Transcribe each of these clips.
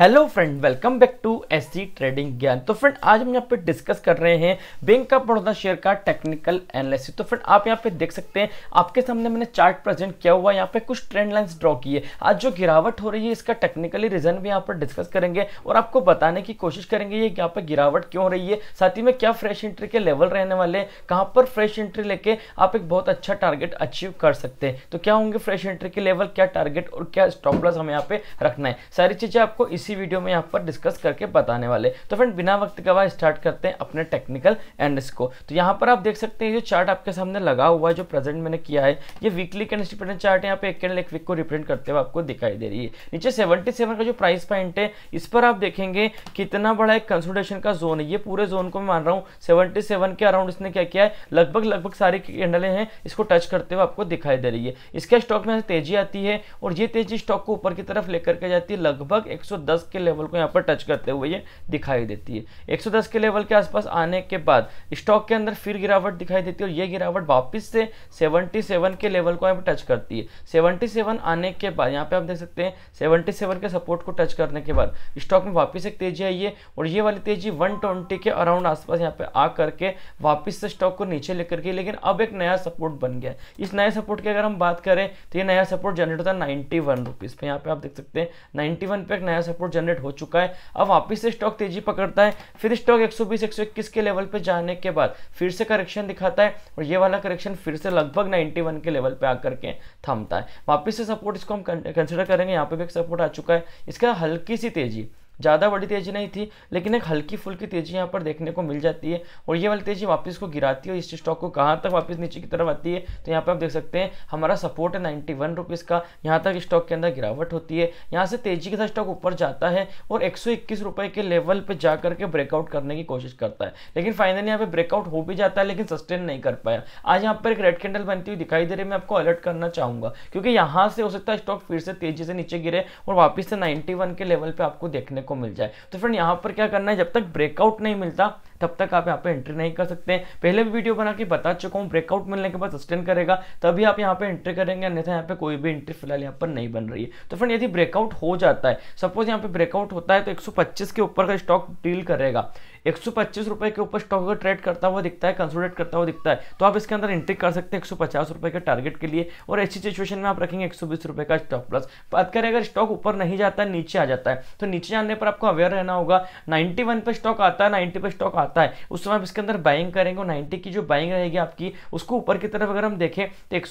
hello friend welcome back to S trading Gyan तो friend आज हम यहाँ पे डिस्कस कर रहे हैं बैंक ऑफ बड़ौदा शेयर का टेक्निकल एनालिसिस तो फ्रेंड आप यहाँ पे देख सकते हैं आपके सामने मैंने चार्ट प्रेजेंट किया हुआ यहाँ पे कुछ ट्रेंड लाइंस ड्रॉ की है आज जो गिरावट हो रही है इसका टेक्निकली रीजन भी यहाँ पर डिस्कस करेंगे और आपको बताने की कोशिश करेंगे ये यहाँ पर गिरावट क्यों हो रही है साथ ही में क्या फ्रेश एंट्री के लेवल रहने वाले हैं कहाँ पर फ्रेश एंट्री लेके आप एक बहुत अच्छा टारगेट अचीव कर सकते हैं तो क्या होंगे फ्रेश एंट्री के लेवल क्या टारगेट और क्या स्टॉप लॉस हमें यहाँ पे रखना है सारी चीज़ें आपको इसी इसी वीडियो में यहाँ पर डिस्कस करके बताने वाले तो फ्रेंड बिना वक्त गवा स्टार्ट करते हैं अपने टेक्निकल एंड्स को तो यहाँ पर आप देख सकते हैं जो चार्ट आपके सामने लगा हुआ है जो प्रेजेंट मैंने किया है ये वीकली कैंडल डिपेंडेंट चार्ट यहाँ पे एक कैंडल एक वीक को रिप्रेजेंट करते हुए आपको दिखाई दे रही है नीचे सेवेंटी का जो प्राइस पॉइंट है इस पर आप देखेंगे कितना बड़ा एक कंसोल्टेशन का जोन है ये पूरे जोन को मैं मान रहा हूँ सेवेंटी के अराउंड इसने क्या किया है लगभग लगभग सारी कैंडलें हैं इसको टच करते हुए आपको दिखाई दे रही है इसके स्टॉक में तेजी आती है और ये तेजी स्टॉक को ऊपर की तरफ लेकर के जाती है लगभग 110 110 के लेवल को यहाँ पर टच करते हुए ये दिखाई देती है 110 के लेवल के आसपास आने के बाद स्टॉक के अंदर फिर गिरावट दिखाई देती है और ये गिरावट वापस से 77 के लेवल को यहाँ पर टच करती है 77 आने के बाद यहाँ पे आप देख सकते हैं 77 के सपोर्ट को टच करने के बाद स्टॉक में वापस एक तेजी आई है और ये वाली तेजी 120 के अराउंड आसपास यहाँ पर आ करके वापस से स्टॉक को नीचे लेकर के लेकिन अब एक नया सपोर्ट बन गया इस नए सपोर्ट की अगर हम बात करें तो ये नया सपोर्ट जनरेट होता है नाइन्टी वन पे यहाँ पे आप देख सकते हैं नाइन्टी पे एक नया सपोर्ट जनरेट हो चुका है अब वापस से स्टॉक तेजी पकड़ता है फिर स्टॉक 120 121 के लेवल पे जाने के बाद फिर से करेक्शन दिखाता है और ये वाला करेक्शन फिर से लगभग 91 के लेवल पे आकर के थमता है वापस से सपोर्ट इसको हम कंसिडर करेंगे यहाँ पे भी एक सपोर्ट आ चुका है इसका हल्की सी तेजी ज़्यादा बड़ी तेज़ी नहीं थी लेकिन एक हल्की फुल्की तेज़ी यहाँ पर देखने को मिल जाती है और ये वाली तेज़ी वापस को गिराती है और इस स्टॉक को कहाँ तक वापस नीचे की तरफ आती है तो यहाँ पर आप देख सकते हैं हमारा सपोर्ट है नाइन्टी वन रुपीज़ का यहाँ तक स्टॉक के अंदर गिरावट होती है यहाँ से तेज़ी के साथ स्टॉक ऊपर जाता है और एक सौ इक्कीस रुपये के लेवल पर जा करके ब्रेकआउट करने की कोशिश करता है लेकिन फाइनली यहाँ पर ब्रेकआउट हो भी जाता है लेकिन सस्टेन नहीं कर पाया आज यहाँ पर एक रेड कैंडल बनती हुई दिखाई दे रही है मैं आपको अलर्ट करना चाहूँगा क्योंकि यहाँ से हो सकता है स्टॉक फिर से तेज़ी से नीचे गिरे और वापस से नाइन्टी के लेवल पर आपको देखने को को मिल जाए तो फ्रेंड यहाँ पर क्या करना है जब तक ब्रेकआउट नहीं मिलता तब तक आप यहाँ पे एंट्री नहीं कर सकते पहले भी वीडियो बना के बता चुका हूँ ब्रेकआउट मिलने के बाद सस्टेन करेगा तभी आप यहाँ पे एंट्री करेंगे अन्यथा यहाँ पे कोई भी एंट्री फिलहाल यहाँ पर नहीं बन रही है तो फ्रेंड यदि ब्रेकआउट हो जाता है सपोज यहाँ पे ब्रेकआउट होता है तो एक के ऊपर का स्टॉक डील करेगा एक रुपए के ऊपर स्टॉक अगर ट्रेड करता हुआ दिखता है कंसोलिडेट करता हुआ दिखता है तो आप इसके अंदर एंट्री कर सकते हैं एक रुपए के टारगेट के लिए और ऐसी सिचुएशन में आप रखेंगे एक रुपए का स्टॉक प्लस बात करें अगर स्टॉक ऊपर नहीं जाता नीचे आ जाता है तो नीचे आने पर आपको अवेयर रहना होगा नाइन्टी पर स्टॉक आता है नाइन्टी पर स्टॉक आता आता है उस समय आप इसके अंदर बाइंग करेंगे नाइनटी की जो बाइंग रहेगी आपकी उसको ऊपर की तरफ अगर हम देखें तो एक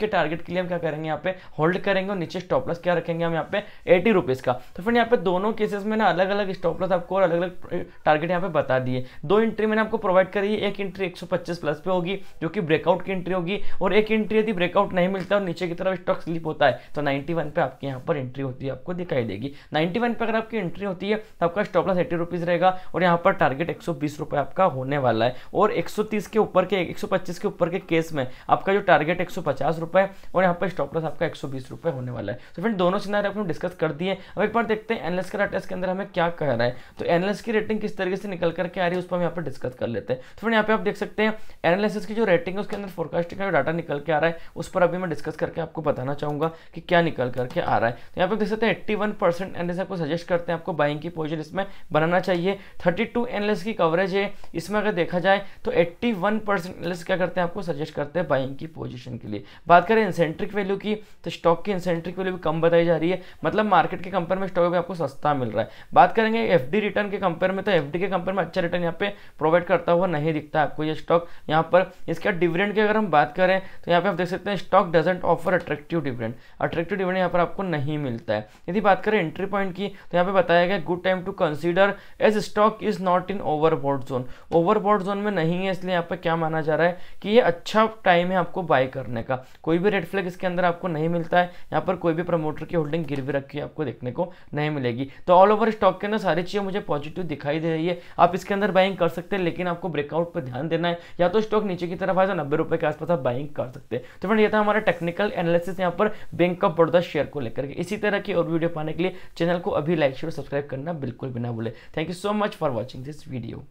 के टारगेट के लिए हम क्या करेंगे यहाँ पे होल्ड करेंगे और नीचे स्टॉपलस क्या रखेंगे हम यहाँ पे एटी रुपीज़ का तो फिर यहाँ पे दोनों केसेस में ना अलग अलग स्टॉपलस आपको और अलग अलग टारगेट यहाँ पे बता दिए दो एंट्री मैंने आपको प्रोवाइड करी है एक एंट्री 125 प्लस पे होगी जो कि ब्रेकआउट की एंट्री होगी और एक एंट्री यदि ब्रेकआउट नहीं मिलता और नीचे की तरफ स्टॉक स्लिप होता है तो 91 पे आपके यहाँ पर एंट्री होती है आपको दिखाई देगी 91 पे अगर आपकी एंट्री होती है तो आपका स्टॉपलस एटी रहेगा और यहाँ पर टारगेट एक सौ रुपए आपका होने वाला है और 130 के ऊपर के 125 के ऊपर के केस में आपका जो टारगेट एक सौ है और यहाँ पर स्टॉप लॉस आपका एक सौ होने वाला है तो फ्रेंड दोनों सिनारे आपने डिस्कस कर दिए अब एक बार देखते हैं एनएलएस का टेस्ट के अंदर हमें क्या कह रहा है तो एनएलएस की रेटिंग किस तरीके से निकल करके आ रही है उस पर हम यहाँ पर डिस्कस कर लेते हैं तो फ्रेंड यहाँ पे आप देख सकते हैं एनालिसिस की जो रेटिंग है उसके अंदर फोरकास्टिंग का जो डाटा निकल के आ रहा है उस पर अभी मैं डिस्कस करके आपको बताना चाहूंगा कि क्या निकल करके आ रहा है तो यहाँ पे देख सकते हैं एट्टी वन परसेंट एनलिस आपको सजेस्ट करते हैं आपको बाइंग की पोजिशन इसमें बनाना चाहिए थर्टी टू एनलिस की कवरेज बजे इसमें अगर देखा जाए तो 81 परसेंट एनालिस्ट क्या करते हैं आपको सजेस्ट करते हैं बाइंग की पोजीशन के लिए बात करें इंसेंट्रिक वैल्यू की तो स्टॉक की इंसेंट्रिक वैल्यू भी कम बताई जा रही है मतलब मार्केट के कंपेयर में स्टॉक भी आपको सस्ता मिल रहा है बात करेंगे एफ रिटर्न के कंपेयर में तो एफ के कंपेयर में अच्छा रिटर्न यहाँ पे प्रोवाइड करता हुआ नहीं दिखता आपको ये स्टॉक यहाँ पर इसके डिविडेंड की अगर हम बात करें तो यहाँ पे आप देख सकते हैं stock doesn't offer attractive dividend attractive dividend यहाँ पर आपको नहीं मिलता है यदि बात करें एंट्री पॉइंट की तो यहाँ पे बताया गया good time to consider as stock is not in overbought overbought zone overbought zone में नहीं है इसलिए यहाँ पर क्या माना जा रहा है कि ये अच्छा टाइम है आपको बाय करने का कोई भी रेड फ्लैग इसके अंदर आपको नहीं मिलता है यहाँ पर कोई भी प्रमोटर की होल्डिंग गिर भी रखी है आपको देखने को नहीं मिलेगी तो ऑल ओवर स्टॉक के अंदर सारी चीज़ें मुझे पॉजिटिव दिखाई दे रही है आप इसके अंदर बाइंग कर सकते हैं लेकिन आपको ब्रेकआउट पर ध्यान देना है या तो स्टॉक नीचे की तरफ आए तो नब्बे रुपये के आसपास आप बाइंग कर सकते हैं तो फिर यह था हमारा टेक्निकल एनालिसिस यहाँ पर बैंक ऑफ बड़ौदा शेयर को लेकर के इसी तरह की और वीडियो पाने के लिए चैनल को अभी लाइक शेयर सब्सक्राइब करना बिल्कुल भी ना भूले thank you so much for watching this video